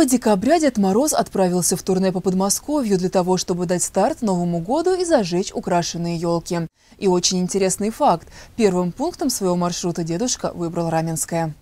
1 декабря Дед Мороз отправился в турне по Подмосковью для того, чтобы дать старт Новому году и зажечь украшенные елки. И очень интересный факт. Первым пунктом своего маршрута дедушка выбрал Раменское.